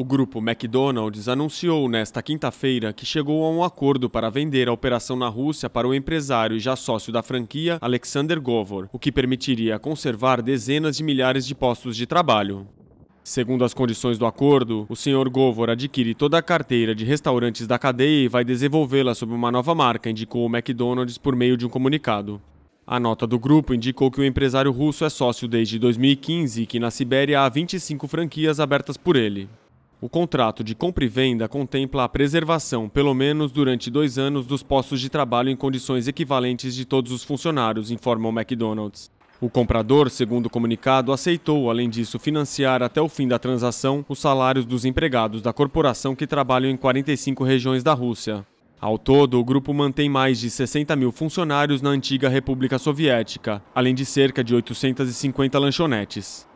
O grupo McDonald's anunciou nesta quinta-feira que chegou a um acordo para vender a operação na Rússia para o empresário e já sócio da franquia Alexander Govor, o que permitiria conservar dezenas de milhares de postos de trabalho. Segundo as condições do acordo, o Sr. Govor adquire toda a carteira de restaurantes da cadeia e vai desenvolvê-la sob uma nova marca, indicou o McDonald's por meio de um comunicado. A nota do grupo indicou que o empresário russo é sócio desde 2015 e que na Sibéria há 25 franquias abertas por ele. O contrato de compra e venda contempla a preservação, pelo menos durante dois anos, dos postos de trabalho em condições equivalentes de todos os funcionários, informa o McDonald's. O comprador, segundo o comunicado, aceitou, além disso, financiar até o fim da transação os salários dos empregados da corporação que trabalham em 45 regiões da Rússia. Ao todo, o grupo mantém mais de 60 mil funcionários na antiga República Soviética, além de cerca de 850 lanchonetes.